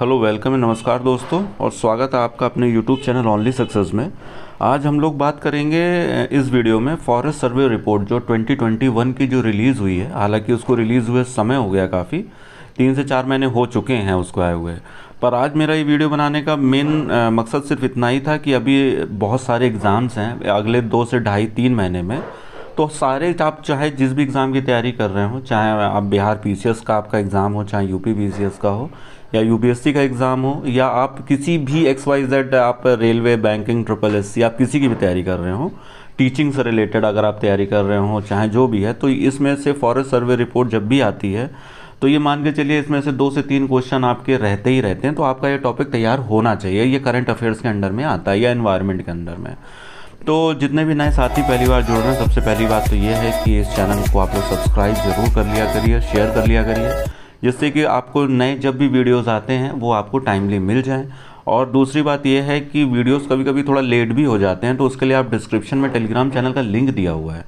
Hello welcome है नमस्कार दोस्तों और स्वागत है आपका अपने यूट्यूब चैनल ऑनली सक्सेस में आज हम लोग बात करेंगे इस वीडियो में फॉरेस्ट सर्वे रिपोर्ट जो 2021 की जो रिलीज़ हुई है हालांकि उसको रिलीज़ हुए समय हो गया काफ़ी तीन से चार महीने हो चुके हैं उसको आए हुए पर आज मेरा ये वीडियो बनाने का मेन मकसद सिर्फ इतना ही था कि अभी बहुत सारे एग्ज़ाम्स हैं अगले दो से ढाई तीन महीने में तो सारे आप चाहे जिस भी एग्ज़ाम की तैयारी कर रहे हो चाहे आप बिहार पीसीएस का आपका एग्ज़ाम हो चाहे यूपी पीसीएस का हो या यूपीएससी का एग्ज़ाम हो या आप किसी भी एक्स वाई जेड आप रेलवे बैंकिंग ट्रिपल एस आप किसी की भी तैयारी कर रहे हो टीचिंग से रिलेटेड अगर आप तैयारी कर रहे हो चाहे जो भी है तो इसमें से फॉरेस्ट सर्वे रिपोर्ट जब भी आती है तो ये मान के चलिए इसमें से दो से तीन क्वेश्चन आपके रहते ही रहते हैं तो आपका ये टॉपिक तैयार होना चाहिए ये करंट अफेयर्स के अंडर में आता है या इन्वायरमेंट के अंडर में तो जितने भी नए साथी पहली बार जुड़ रहे हैं सबसे पहली बात तो ये है कि इस चैनल को आप लोग सब्सक्राइब जरूर कर लिया करिए शेयर कर लिया करिए जिससे कि आपको नए जब भी वीडियोस आते हैं वो आपको टाइमली मिल जाएं और दूसरी बात यह है कि वीडियोस कभी कभी थोड़ा लेट भी हो जाते हैं तो उसके लिए आप डिस्क्रिप्शन में टेलीग्राम चैनल का लिंक दिया हुआ है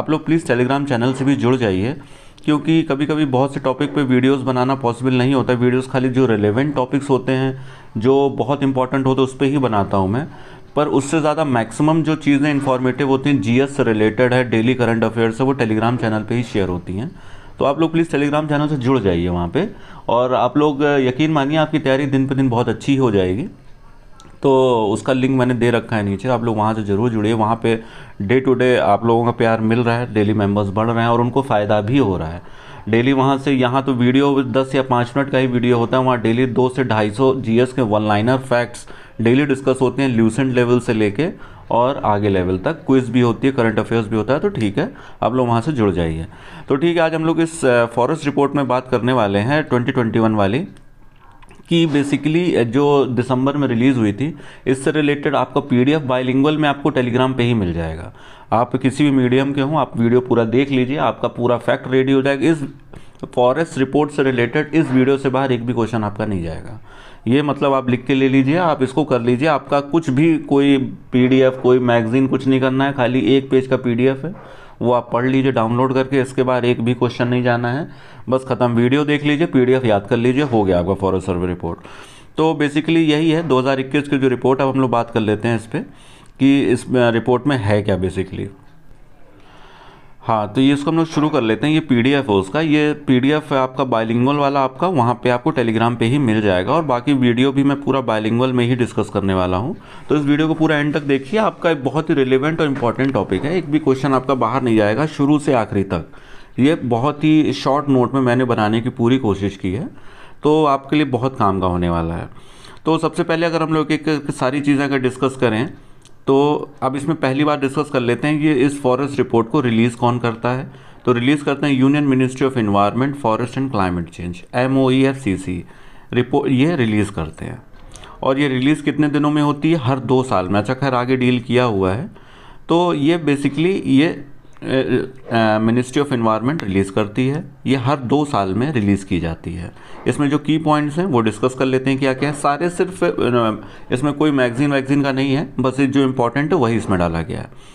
आप लोग प्लीज़ टेलीग्राम चैनल से भी जुड़ जाइए क्योंकि कभी कभी बहुत से टॉपिक पे वीडियोस बनाना पॉसिबल नहीं होता वीडियोस खाली जो रिलेवेंट टॉपिक्स होते हैं जो बहुत इंपॉर्टेंट होते हैं उस पर ही बनाता हूँ मैं पर उससे ज़्यादा मैक्सिमम जो चीज़ें इन्फॉर्मेटिव होती हैं जीएस से रिलेटेड है डेली करंट अफेयर्स है वो टेलीग्राम चैनल पे ही शेयर होती हैं तो आप लोग प्लीज़ टेलीग्राम चैनल से जुड़ जाइए वहाँ पर और आप लोग यकीन मानिए आपकी तैयारी दिन पर दिन बहुत अच्छी हो जाएगी तो उसका लिंक मैंने दे रखा है नीचे आप लोग वहाँ से ज़रूर जुड़िए वहाँ पे डे टू डे आप लोगों का प्यार मिल रहा है डेली मेंबर्स बढ़ रहे हैं और उनको फ़ायदा भी हो रहा है डेली वहाँ से यहाँ तो वीडियो दस या पाँच मिनट का ही वीडियो होता है वहाँ डेली दो से ढाई सौ G K one liner facts daily discuss होते हैं ल्यूसेंट लेवल से लेके और आगे लेवल तक क्विज भी होती है करंट अफेयर्स भी होता है तो ठीक है आप लोग वहाँ से जुड़ जाइए तो ठीक है आज हम लोग इस फॉरेस्ट रिपोर्ट में बात करने वाले हैं ट्वेंटी वाली कि बेसिकली जो दिसंबर में रिलीज़ हुई थी इससे रिलेटेड आपका पी डी में आपको टेलीग्राम पे ही मिल जाएगा आप किसी भी मीडियम के हों आप वीडियो पूरा देख लीजिए आपका पूरा फैक्ट रेडी हो जाएगा इस फॉरेस्ट रिपोर्ट से रिलेटेड इस वीडियो से बाहर एक भी क्वेश्चन आपका नहीं जाएगा ये मतलब आप लिख के ले लीजिए आप इसको कर लीजिए आपका कुछ भी कोई पीडीएफ कोई मैगज़ीन कुछ नहीं करना है खाली एक पेज का पीडीएफ है वो आप पढ़ लीजिए डाउनलोड करके इसके बाद एक भी क्वेश्चन नहीं जाना है बस ख़त्म वीडियो देख लीजिए पीडीएफ याद कर लीजिए हो गया आपका फॉरेस्ट सर्वे रिपोर्ट तो बेसिकली यही है 2021 की जो रिपोर्ट अब हम लोग बात कर लेते हैं इस पर कि इस रिपोर्ट में है क्या बेसिकली हाँ तो ये इसको हम लोग शुरू कर लेते हैं ये पी है उसका ये पी डी एफ आपका बायलिंगल वाला आपका वहाँ पे आपको टेलीग्राम पे ही मिल जाएगा और बाकी वीडियो भी मैं पूरा बायलिंगल में ही डिस्कस करने वाला हूँ तो इस वीडियो को पूरा एंड तक देखिए आपका एक बहुत ही रिलेवेंट और इम्पॉर्टेंट टॉपिक है एक भी क्वेश्चन आपका बाहर नहीं जाएगा शुरू से आखिरी तक ये बहुत ही शॉर्ट नोट में मैंने बनाने की पूरी कोशिश की है तो आपके लिए बहुत काम का होने वाला है तो सबसे पहले अगर हम लोग एक सारी चीज़ें अगर डिस्कस करें तो अब इसमें पहली बार डिस्कस कर लेते हैं कि इस फॉरेस्ट रिपोर्ट को रिलीज़ कौन करता है तो रिलीज़ करते हैं union ministry of environment forest and climate change M O E F C C report ये रिलीज़ करते हैं और ये रिलीज़ कितने दिनों में होती है हर दो साल में अच्छा खैर आगे डील किया हुआ है तो ये बेसिकली ये मिनिस्ट्री ऑफ इन्वायरमेंट रिलीज़ करती है ये हर दो साल में रिलीज़ की जाती है इसमें जो की पॉइंट्स हैं वो डिस्कस कर लेते हैं क्या क्या है सारे सिर्फ इसमें कोई मैगजीन वैगजीन का नहीं है बस जो इम्पोर्टेंट है वही इसमें डाला गया है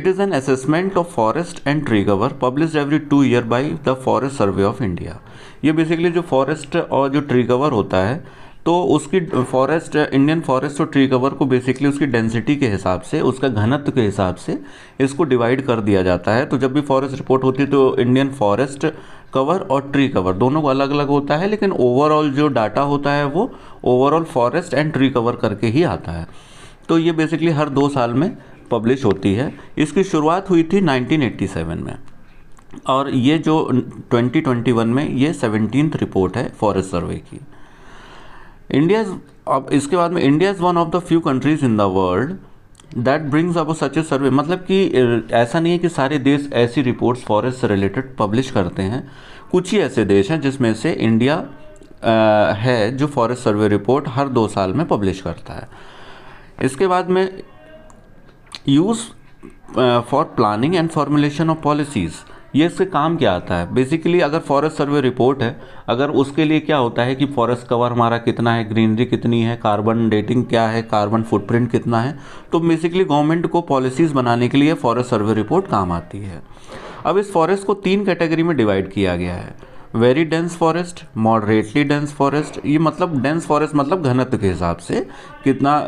it is an assessment of forest and tree cover publish every two year by the forest survey of India ये बेसिकली जो फॉरेस्ट और जो ट्री कवर होता है तो उसकी फॉरेस्ट इंडियन फॉरेस्ट और ट्री कवर को बेसिकली उसकी डेंसिटी के हिसाब से उसका घनत्व के हिसाब से इसको डिवाइड कर दिया जाता है तो जब भी फॉरेस्ट रिपोर्ट होती है तो इंडियन फॉरेस्ट कवर और ट्री कवर दोनों का अलग अलग होता है लेकिन ओवरऑल जो डाटा होता है वो overall forest and tree cover करके ही आता है तो ये बेसिकली हर दो साल में पब्लिश होती है इसकी शुरुआत हुई थी 1987 में और ये जो 2021 में ये सेवनटीन रिपोर्ट है फॉरेस्ट सर्वे की इंडिया अब इसके बाद में India is one of the few countries in the world that brings about such ए सर्वे मतलब कि ऐसा नहीं है कि सारे देश ऐसी रिपोर्ट्स फॉरेस्ट से रिलेटेड पब्लिश करते हैं कुछ ही ऐसे देश हैं जिसमें से इंडिया आ, है जो फॉरेस्ट सर्वे रिपोर्ट हर दो साल में पब्लिश करता है इसके बाद में use for planning and formulation of policies ये इससे काम क्या आता है बेसिकली अगर फॉरेस्ट सर्वे रिपोर्ट है अगर उसके लिए क्या होता है कि फॉरेस्ट कवर हमारा कितना है ग्रीनरी कितनी है कार्बन डेटिंग क्या है कार्बन फुटप्रिंट कितना है तो बेसिकली गवर्नमेंट को पॉलिसीज़ बनाने के लिए फॉरेस्ट सर्वे रिपोर्ट काम आती है अब इस फॉरेस्ट को तीन कैटेगरी में डिवाइड किया गया है very dense forest moderately dense forest ये मतलब डेंस फॉरेस्ट मतलब घनत्व के हिसाब से कितना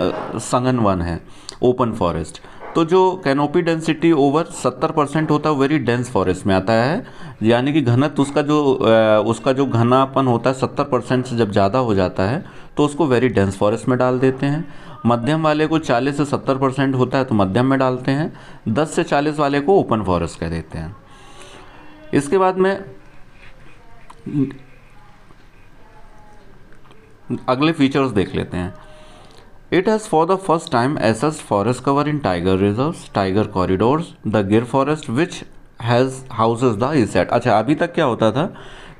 संगन वन है ओपन फॉरेस्ट तो जो कैनोपी डेंसिटी ओवर 70 परसेंट होता है वेरी डेंस फॉरेस्ट में आता है यानी कि घनत्व उसका जो उसका जो घनापन होता है 70 परसेंट से जब ज़्यादा हो जाता है तो उसको वेरी डेंस फॉरेस्ट में डाल देते हैं मध्यम वाले को 40 से 70 परसेंट होता है तो मध्यम में डालते हैं 10 से 40 वाले को ओपन फॉरेस्ट कह देते हैं इसके बाद में अगले फीचर्स देख लेते हैं It has for the first time assessed forest cover in tiger reserves, tiger corridors, the Gir forest which has houses the ESAT. अच्छा अभी तक क्या होता था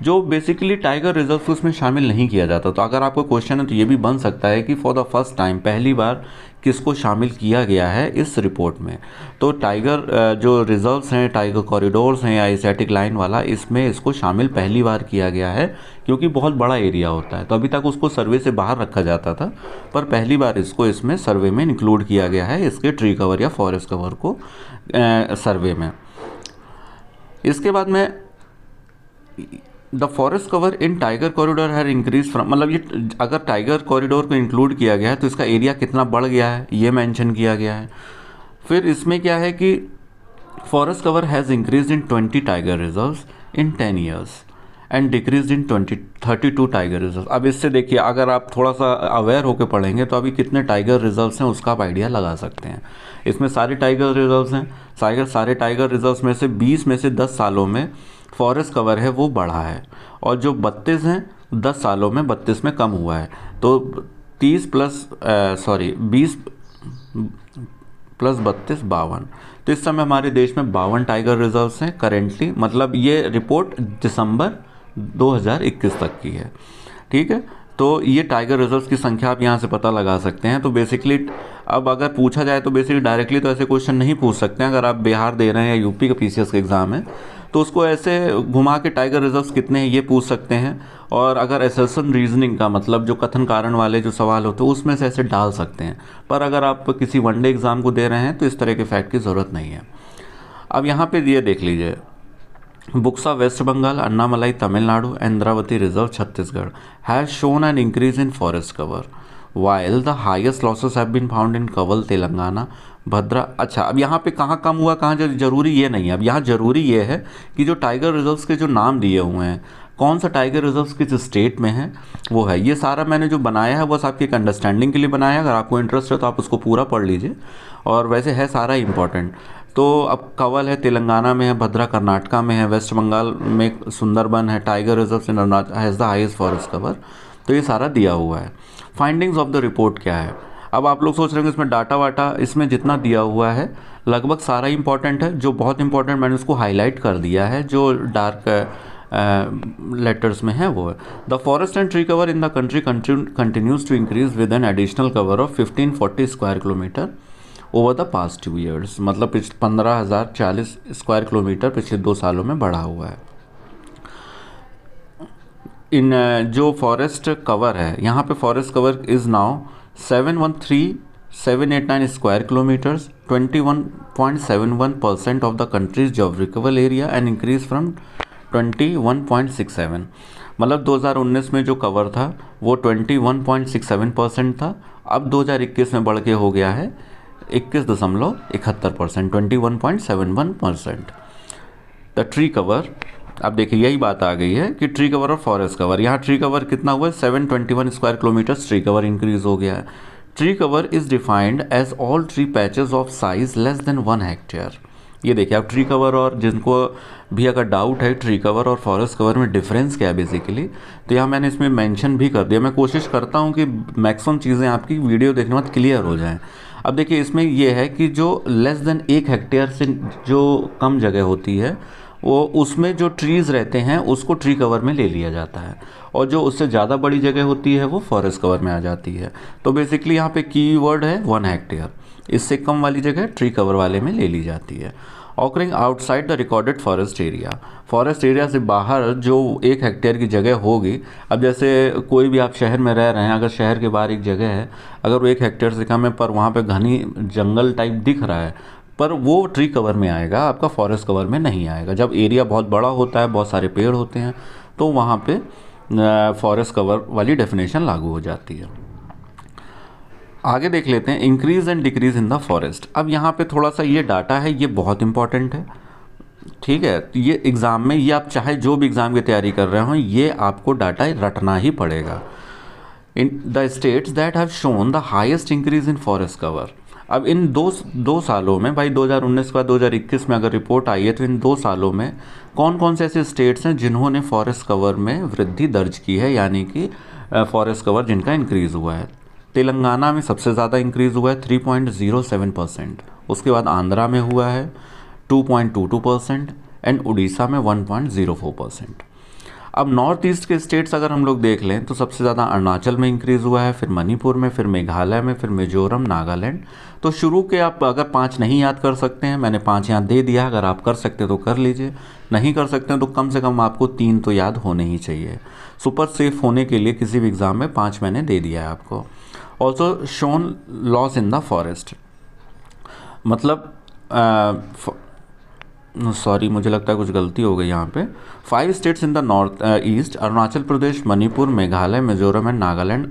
जो बेसिकली टाइगर रिजर्व उसमें शामिल नहीं किया जाता तो अगर आपको क्वेश्चन है तो ये भी बन सकता है कि फॉर द फर्स्ट टाइम पहली बार किसको शामिल किया गया है इस रिपोर्ट में तो टाइगर जो रिजर्व्स हैं टाइगर कॉरिडोर्स हैं या एसेटिक लाइन वाला इसमें इसको शामिल पहली बार किया गया है क्योंकि बहुत बड़ा एरिया होता है तो अभी तक उसको सर्वे से बाहर रखा जाता था पर पहली बार इसको इसमें सर्वे में इंक्लूड किया गया है इसके ट्री कवर या फॉरेस्ट कवर को सर्वे में इसके बाद में the forest cover in tiger corridor has increase from मतलब ये अगर टाइगर कॉरिडोर को इंक्लूड किया गया है तो इसका एरिया कितना बढ़ गया है ये मैंशन किया गया है फिर इसमें क्या है कि forest cover has increase in twenty tiger reserve in ten years and decrease in twenty thirty two tiger reserve अब इससे देखिए अगर आप थोड़ा सा अवेयर होकर पढ़ेंगे तो अभी कितने टाइगर रिज़र्व हैं उसका आप आइडिया लगा सकते हैं इसमें सारे टाइगर रिजर्व हैं सारे टाइगर रिजर्व में से बीस में से दस सालों में फॉरेस्ट कवर है वो बढ़ा है और जो बत्तीस हैं दस सालों में बत्तीस में कम हुआ है तो तीस प्लस सॉरी बीस प्लस बत्तीस बावन तो इस समय हमारे देश में बावन टाइगर रिजर्व्स हैं करेंटली मतलब ये रिपोर्ट दिसंबर 2021 तक की है ठीक है तो ये टाइगर रिजर्व्स की संख्या आप यहाँ से पता लगा सकते हैं तो बेसिकली अब अगर पूछा जाए तो बेसिकली डायरेक्टली तो ऐसे क्वेश्चन नहीं पूछ सकते हैं अगर आप बिहार दे रहे हैं या यूपी का पीसीएस का एग्ज़ाम है तो उसको ऐसे घुमा के टाइगर रिजर्व कितने हैं ये पूछ सकते हैं और अगर एसेसन रीजनिंग का मतलब जो कथन कारण वाले जो सवाल होते हैं उसमें से ऐसे डाल सकते हैं पर अगर आप किसी वनडे एग्ज़ाम को दे रहे हैं तो इस तरह के फैक्ट की ज़रूरत नहीं है अब यहाँ पे ये देख लीजिए Buxa West Bengal Annamalai Tamil Nadu Indravati reserve Chhattisgarh has shown an increase in forest cover while the highest losses have been found in Kawal Telangana Bhadra अच्छा अब यहाँ पे कहाँ कम हुआ कहाँ जरूरी ये नहीं है अब यहाँ ज़रूरी ये है कि जो टाइगर रिजर्व्स के जो नाम दिए हुए हैं कौन सा टाइगर रिजर्व्स किस स्टेट में है वो है ये सारा मैंने जो बनाया है बस आपकी एक अंडरस्टैंडिंग के लिए बनाया है अगर आपको इंटरेस्ट है तो आप उसको पूरा पढ़ लीजिए और वैसे है सारा इंपॉर्टेंट तो अब कवल है तेलंगाना में है भद्रा कर्नाटका में है वेस्ट बंगाल में सुंदरबन है tiger reserve in Arunachal has the highest forest cover तो ये सारा दिया हुआ है फाइंडिंग्स ऑफ द रिपोर्ट क्या है अब आप लोग सोच रहे होंगे इसमें डाटा वाटा इसमें जितना दिया हुआ है लगभग सारा इंपॉर्टेंट है जो बहुत इंपॉर्टेंट मैंने उसको हाईलाइट कर दिया है जो डार्क लेटर्स में है वो है the forest and tree cover in the country continues to increase with an additional cover of 1540 square kilometre over the past two years मतलब पंद्रह हज़ार चालीस स्क्वायर किलोमीटर पिछले दो सालों में बढ़ा हुआ है इन जो फॉरेस्ट कवर है यहाँ पे forest cover is now seven one three seven eight nine square kilometres twenty one point seven one percent of the country's geographical area and increase from twenty one point six seven मतलब 2019 में जो cover था वो 21.67 percent था अब 2021 में बढ़ के हो गया है इक्कीस दशमलव इकहत्तर percent twenty one point seven one percent the tree cover अब देखिए यही बात आ गई है कि ट्री कवर और फॉरेस्ट कवर यहाँ ट्री कवर कितना हुआ है seven twenty one square kilometre tree cover increase हो गया है tree cover is defined as all tree patches of size less than one hectare ये देखिए आप ट्री कवर और जिनको भी अगर डाउट है ट्री कवर और फॉरेस्ट कवर में डिफरेंस क्या है बेसिकली तो यहाँ मैंने इसमें मैंशन भी कर दिया मैं कोशिश करता हूँ कि मैक्सिमम चीज़ें आपकी वीडियो देखने बाद क्लियर हो जाएँ अब देखिए इसमें यह है कि जो लेस देन एक हेक्टेयर से जो कम जगह होती है वो उसमें जो ट्रीज़ रहते हैं उसको ट्री कवर में ले लिया जाता है और जो उससे ज़्यादा बड़ी जगह होती है वो फॉरेस्ट कवर में आ जाती है तो बेसिकली यहाँ पे की वर्ड है वन हेक्टेयर इससे कम वाली जगह ट्री कवर वाले में ले ली जाती है occurring outside the recorded forest area forest area से बाहर जो एक हेक्टेयर की जगह होगी अब जैसे कोई भी आप शहर में रह रहे हैं अगर शहर के बाहर एक जगह है अगर वो एक हेक्टेयर से कम है पर वहाँ पे घनी जंगल टाइप दिख रहा है पर वो ट्री कवर में आएगा आपका फॉरेस्ट कवर में नहीं आएगा जब एरिया बहुत बड़ा होता है बहुत सारे पेड़ होते हैं तो वहाँ पे फॉरेस्ट कवर वाली डेफिनेशन लागू हो जाती है आगे देख लेते हैं increase and decrease in the forest अब यहाँ पे थोड़ा सा ये डाटा है ये बहुत इंपॉर्टेंट है ठीक है तो ये एग्ज़ाम में ये आप चाहे जो भी एग्ज़ाम की तैयारी कर रहे हो ये आपको डाटा रटना ही पड़ेगा in the states that have shown the highest increase in forest cover अब इन दो दो सालों में भाई 2019 के बाद 2021 में अगर रिपोर्ट आई है तो इन दो सालों में कौन कौन से ऐसे स्टेट्स हैं जिन्होंने फॉरेस्ट कवर में वृद्धि दर्ज की है यानी कि फॉरेस्ट कवर जिनका इंक्रीज़ हुआ है तेलंगाना में सबसे ज़्यादा इंक्रीज़ हुआ है थ्री परसेंट उसके बाद आंध्रा में हुआ है टू परसेंट एंड उड़ीसा में वन परसेंट अब नॉर्थ ईस्ट के स्टेट्स अगर हम लोग देख लें तो सबसे ज़्यादा अरुणाचल में इंक्रीज़ हुआ है फिर मणिपुर में फिर मेघालय में फिर मिजोरम नागालैंड तो शुरू के आप अगर पाँच नहीं याद कर सकते हैं मैंने पाँच याद दे दिया अगर आप कर सकते तो कर लीजिए नहीं कर सकते तो कम से कम आपको तीन तो याद होने ही चाहिए सुपर सेफ होने के लिए किसी भी एग्ज़ाम में पाँच मैंने दे दिया है आपको also shown loss in the forest मतलब सॉरी मुझे लगता है कुछ गलती हो गई यहाँ पे five states in the north east Arunachal Pradesh Manipur Meghalaya Mizoram and Nagaland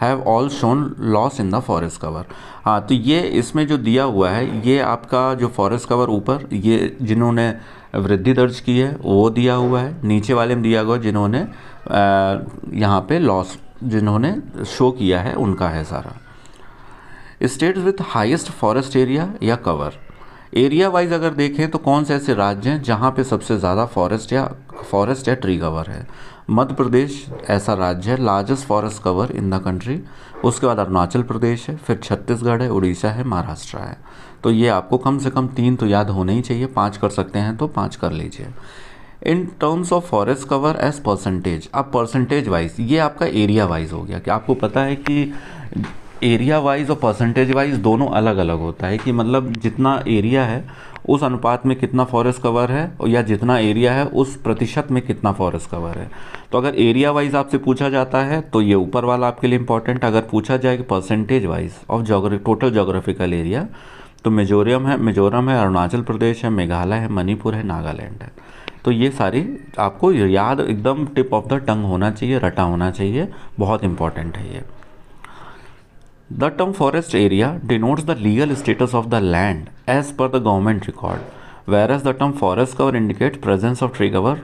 have all shown loss in the forest cover हाँ तो ये इसमें जो दिया हुआ है ये आपका जो फॉरेस्ट कवर ऊपर ये जिन्होंने वृद्धि दर्ज की है वो दिया हुआ है नीचे वाले में दिया हुआ जिन्होंने uh, यहाँ पे लॉस जिन्होंने शो किया है उनका है सारा states with highest forest area या कवर एरिया वाइज अगर देखें तो कौन से ऐसे राज्य हैं जहाँ पे सबसे ज़्यादा फॉरेस्ट या फॉरेस्ट या ट्री कवर है मध्य प्रदेश ऐसा राज्य है largest forest cover in the country उसके बाद अरुणाचल प्रदेश है फिर छत्तीसगढ़ है उड़ीसा है महाराष्ट्र है तो ये आपको कम से कम तीन तो याद होने ही चाहिए पाँच कर सकते हैं तो पाँच कर लीजिए in terms of forest cover as percentage अब परसेंटेज वाइज ये आपका एरिया वाइज हो गया कि आपको पता है कि एरिया वाइज और परसेंटेज वाइज दोनों अलग अलग होता है कि मतलब जितना एरिया है उस अनुपात में कितना फॉरेस्ट कवर है और या जितना एरिया है उस प्रतिशत में कितना फॉरेस्ट कवर है तो अगर एरिया वाइज आपसे पूछा जाता है तो ये ऊपर वाला आपके लिए इंपॉर्टेंट अगर पूछा जाए कि परसेंटेज वाइज ऑफ जोग्र टोटल जोग्राफिकल एरिया तो मिजोरम है मिजोरम है अरुणाचल प्रदेश है मेघालय है मणिपुर है नागालैंड है तो ये सारी आपको याद एकदम टिप ऑफ द टंग होना चाहिए रटा होना चाहिए बहुत इंपॉर्टेंट है ये The term forest area denotes the legal status of the land as per the government record, whereas the term forest cover indicates presence of tree cover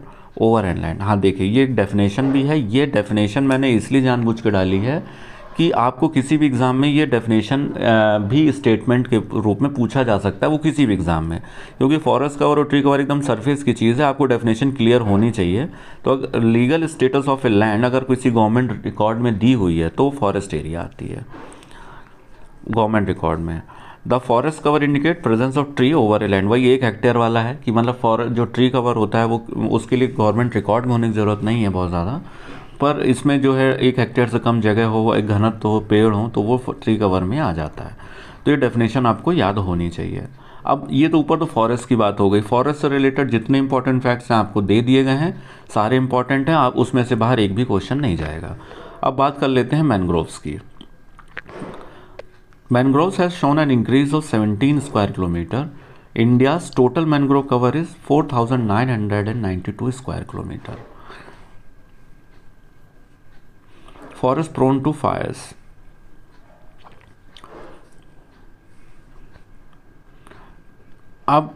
over and land हाँ देखिए ये एक डेफिनेशन भी है ये definition मैंने इसलिए जानबूझ के डाली है कि आपको किसी भी एग्ज़ाम में ये डेफिनेशन भी स्टेटमेंट के रूप में पूछा जा सकता है वो किसी भी एग्ज़ाम में क्योंकि फॉरेस्ट कवर और ट्री कवर एकदम सरफेस की चीज़ है आपको डेफिनेशन क्लियर होनी चाहिए तो अगर legal status of a land अगर किसी गवर्नमेंट रिकॉर्ड में दी हुई है तो फॉरेस्ट एरिया आती है गवर्नमेंट रिकॉर्ड में the forest cover indicate presence of tree over a land वही एक हेक्टेयर वाला है कि मतलब फॉरेस्ट जो ट्री कवर होता है वो उसके लिए गवर्नमेंट रिकॉर्ड में होने की ज़रूरत नहीं है बहुत ज़्यादा पर इसमें जो है एक हेक्टेयर से कम जगह हो एक घनत्व हो पेड़ हो तो वो ट्री कवर में आ जाता है तो ये डेफिनेशन आपको याद होनी चाहिए अब ये तो ऊपर तो फॉरेस्ट की बात हो गई फॉरेस्ट से रिलेटेड जितने इंपॉर्टेंट फैक्ट्स हैं आपको दे दिए गए हैं सारे इंपॉर्टेंट हैं आप उसमें से बाहर एक भी क्वेश्चन नहीं जाएगा अब बात कर लेते हैं मैनग्रोव्स की Mangroves has shown an increase of 17 square kilometer. India's total mangrove cover is 4992 square kilometer. Forest prone to fires. अब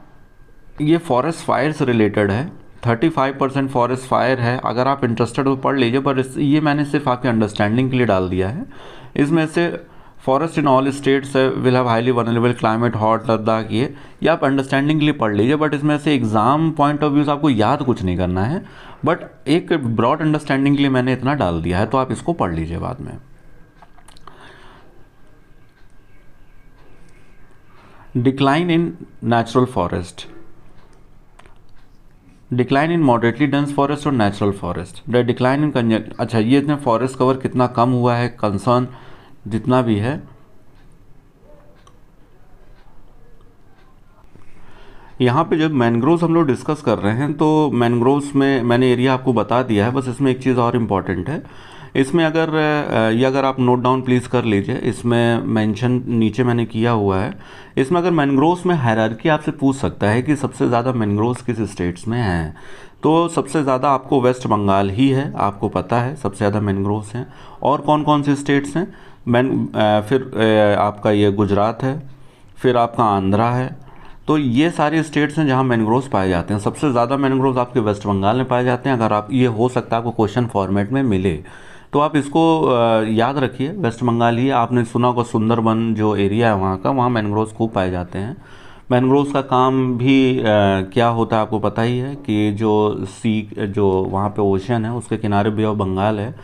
ये फॉरेस्ट फायर से रिलेटेड है 35 परसेंट फॉरेस्ट फायर है अगर आप इंटरेस्टेड हो पढ़ लीजिए पर ये मैंने सिर्फ आपकी अंडरस्टैंडिंग के लिए डाल दिया है इसमें से forest in all states will have highly vulnerable climate hot Ladakh ये ये आप अंडरस्टैंडिंगली पढ़ लीजिए बट इसमें से एग्ज़ाम पॉइंट ऑफ व्यू से आपको याद कुछ नहीं करना है बट एक ब्रॉड अंडरस्टैंडिंग के लिए मैंने इतना डाल दिया है तो आप इसको पढ़ लीजिए बाद में decline in natural forest decline in moderately dense forest और natural forest the decline in अच्छा ये इसमें फॉरेस्ट कवर कितना कम हुआ है कंसर्न जितना भी है यहाँ पे जब मैनग्रोव्स हम लोग डिस्कस कर रहे हैं तो मैनग्रोव्स में मैंने एरिया आपको बता दिया है बस इसमें एक चीज़ और इम्पॉर्टेंट है इसमें अगर ये अगर आप नोट डाउन प्लीज़ कर लीजिए इसमें मेंशन नीचे मैंने किया हुआ है इसमें अगर मैनग्रोव्स में हैरारकी आपसे पूछ सकता है कि सबसे ज़्यादा मैनग्रोव्स किस स्टेट्स में हैं तो सबसे ज़्यादा आपको वेस्ट बंगाल ही है आपको पता है सबसे ज़्यादा मैनग्रोव्स हैं और कौन कौन से स्टेट्स हैं मैन फिर आपका ये गुजरात है फिर आपका आंध्रा है तो ये सारे स्टेट्स हैं जहाँ मैनग्रोव्स पाए जाते हैं सबसे ज़्यादा मैनग्रोव्स आपके वेस्ट बंगाल में पाए जाते हैं अगर आप ये हो सकता है आपको क्वेश्चन फॉर्मेट में मिले तो आप इसको याद रखिए वेस्ट बंगाल ही आपने सुना होगा सुंदरबन जो एरिया है वहाँ का वहाँ मैनग्रोव्स खूब पाए जाते हैं मैनग्रोव्स का काम भी आ, क्या होता है आपको पता ही है कि जो सी जो वहाँ पे ओशन है उसके किनारे भी ऑफ बंगाल है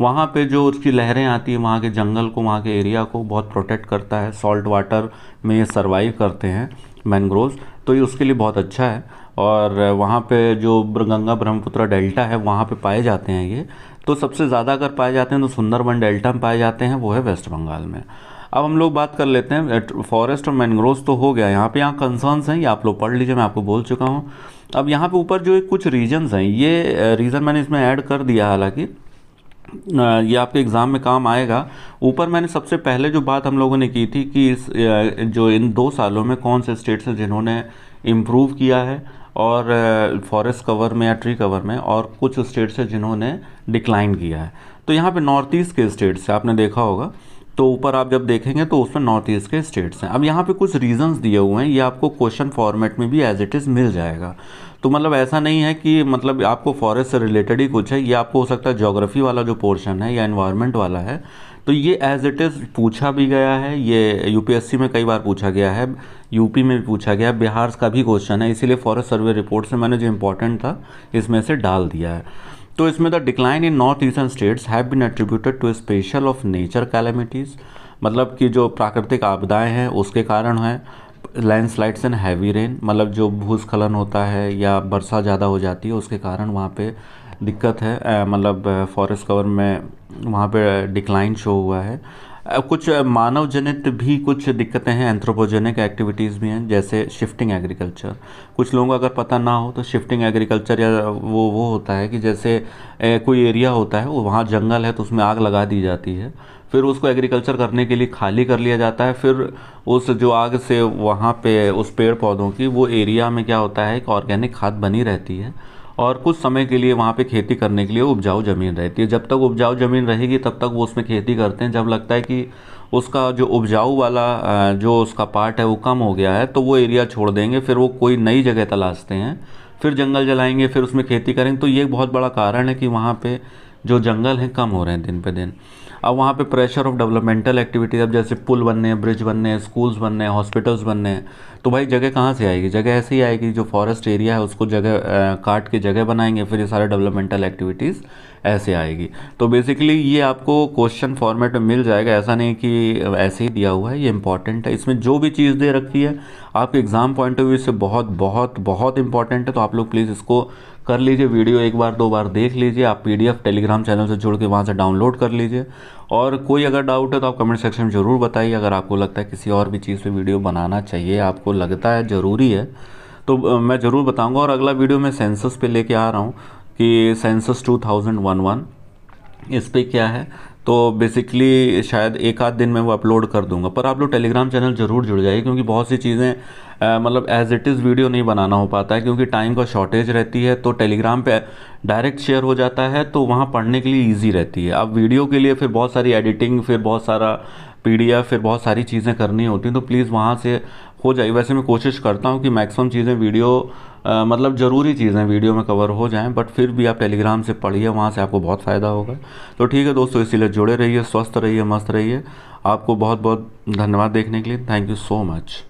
वहाँ पे जो उसकी लहरें आती हैं वहाँ के जंगल को वहाँ के एरिया को बहुत प्रोटेक्ट करता है सॉल्ट वाटर में ये सर्वाइव करते हैं मैनग्रोव तो ये उसके लिए बहुत अच्छा है और वहाँ पे जो गंगा ब्रह्मपुत्र डेल्टा है वहाँ पे पाए जाते हैं ये तो सबसे ज़्यादा अगर पाए जाते हैं तो सुंदरबन डेल्टा में पाए जाते हैं वो है वेस्ट बंगाल में अब हम लोग बात कर लेते हैं फॉरेस्ट और मैनग्रोव तो हो गया यहाँ पे यहाँ कंसर्नस हैं ये आप लोग पढ़ लीजिए मैं आपको बोल चुका हूँ अब यहाँ पे ऊपर जो कुछ रीजन्स हैं ये रीज़न मैंने इसमें ऐड कर दिया हालांकि ये आपके एग्ज़ाम में काम आएगा ऊपर मैंने सबसे पहले जो बात हम लोगों ने की थी कि इस जो इन दो सालों में कौन से स्टेट्स हैं जिन्होंने इम्प्रूव किया है और फॉरेस्ट कवर में या ट्री कवर में और कुछ स्टेट्स हैं जिन्होंने डिक्लाइन किया है तो यहाँ पे नॉर्थ ईस्ट के स्टेट्स से आपने देखा होगा तो ऊपर आप जब देखेंगे तो उसमें नॉर्थ ईस्ट के स्टेट्स हैं अब यहाँ पे कुछ रीजंस दिए हुए हैं ये आपको क्वेश्चन फॉर्मेट में भी एज इट इज़ मिल जाएगा तो मतलब ऐसा नहीं है कि मतलब आपको फॉरेस्ट से रिलेटेड ही कुछ है ये आपको हो सकता है जोग्राफ़ी वाला जो पोर्शन है या इन्वायरमेंट वाला है तो ये एज इट इज़ पूछा भी गया है ये यूपीएससी में कई बार पूछा गया है यूपी में भी पूछा गया है बिहार का भी क्वेश्चन है इसीलिए फॉरेस्ट सर्वे रिपोर्ट से मैंने जो इंपॉर्टेंट था इसमें से डाल दिया है तो इसमें the decline in north eastern states have been attributed to special of nature calamities मतलब कि जो प्राकृतिक आपदाएं हैं उसके कारण हैं लैंडस्लाइड्स एंड हैवी रेन मतलब जो भूस्खलन होता है या वर्षा ज़्यादा हो जाती है उसके कारण वहाँ पे दिक्कत है मतलब फॉरेस्ट कवर में वहाँ पे डिक्लाइन शो हुआ है कुछ मानव जनित भी कुछ दिक्कतें हैं एंथ्रोपोजेनिक एक्टिविटीज़ भी हैं जैसे शिफ्टिंग एग्रीकल्चर कुछ लोगों को अगर पता ना हो तो शिफ्टिंग एग्रीकल्चर या वो वो होता है कि जैसे ए, कोई एरिया होता है वो वहाँ जंगल है तो उसमें आग लगा दी जाती है फिर उसको एग्रीकल्चर करने के लिए खाली कर लिया जाता है फिर उस जो आग से वहाँ पे उस पेड़ पौधों की वो एरिया में क्या होता है कि ऑर्गेनिक खाद बनी रहती है और कुछ समय के लिए वहाँ पे खेती करने के लिए उपजाऊ ज़मीन रहती है जब तक उपजाऊ ज़मीन रहेगी तब तक वो उसमें खेती करते हैं जब लगता है कि उसका जो उपजाऊ वाला जो उसका पार्ट है वो कम हो गया है तो वो एरिया छोड़ देंगे फिर वो कोई नई जगह तलाशते हैं फिर जंगल जलाएंगे फिर उसमें खेती करेंगे तो ये एक बहुत बड़ा कारण है कि वहाँ पर जो जंगल हैं कम हो रहे हैं दिन पे दिन अब वहाँ पे प्रेशर ऑफ डेवलपमेंटल एक्टिविटीज़ अब जैसे पुल बनने हैं ब्रिज बनने हैं स्कूल्स बनने हैं हॉस्पिटल्स बनने हैं तो भाई जगह कहाँ से आएगी जगह ऐसे ही आएगी जो फॉरेस्ट एरिया है उसको जगह काट के जगह बनाएंगे फिर ये सारे डेवलपमेंटल एक्टिविटीज़ ऐसे आएगी तो बेसिकली ये आपको क्वेश्चन फॉर्मेट में मिल जाएगा ऐसा नहीं कि ऐसे ही दिया हुआ है ये इंपॉर्टेंट है इसमें जो भी चीज़ दे रखी है आपके एग्ज़ाम पॉइंट ऑफ व्यू से बहुत बहुत बहुत इंपॉर्टेंट है तो आप लोग प्लीज़ इसको कर लीजिए वीडियो एक बार दो बार देख लीजिए आप पीडीएफ टेलीग्राम चैनल से जुड़ के वहाँ से डाउनलोड कर लीजिए और कोई अगर डाउट है तो आप कमेंट सेक्शन में ज़रूर बताइए अगर आपको लगता है किसी और भी चीज़ पर वीडियो बनाना चाहिए आपको लगता है ज़रूरी है तो मैं ज़रूर बताऊँगा और अगला वीडियो मैं सेंसस पर लेके आ रहा हूँ कि सेंसस वन इस पर क्या है तो बेसिकली शायद एक आध दिन में वो अपलोड कर दूंगा पर आप लोग टेलीग्राम चैनल ज़रूर जुड़ जाइए क्योंकि बहुत सी चीज़ें मतलब एज इट इज़ वीडियो नहीं बनाना हो पाता है क्योंकि टाइम का शॉर्टेज रहती है तो टेलीग्राम पे डायरेक्ट शेयर हो जाता है तो वहाँ पढ़ने के लिए ईजी रहती है अब वीडियो के लिए फिर बहुत सारी एडिटिंग फिर बहुत सारा पी फिर बहुत सारी चीज़ें करनी होती हैं तो प्लीज़ वहाँ से हो जाए वैसे मैं कोशिश करता हूँ कि मैक्सिमम चीज़ें वीडियो आ, मतलब ज़रूरी चीज़ें वीडियो में कवर हो जाएं बट फिर भी आप टेलीग्राम से पढ़िए वहाँ से आपको बहुत फ़ायदा होगा तो ठीक है दोस्तों इसीलिए जुड़े रहिए स्वस्थ रहिए मस्त रहिए आपको बहुत बहुत धन्यवाद देखने के लिए थैंक यू सो मच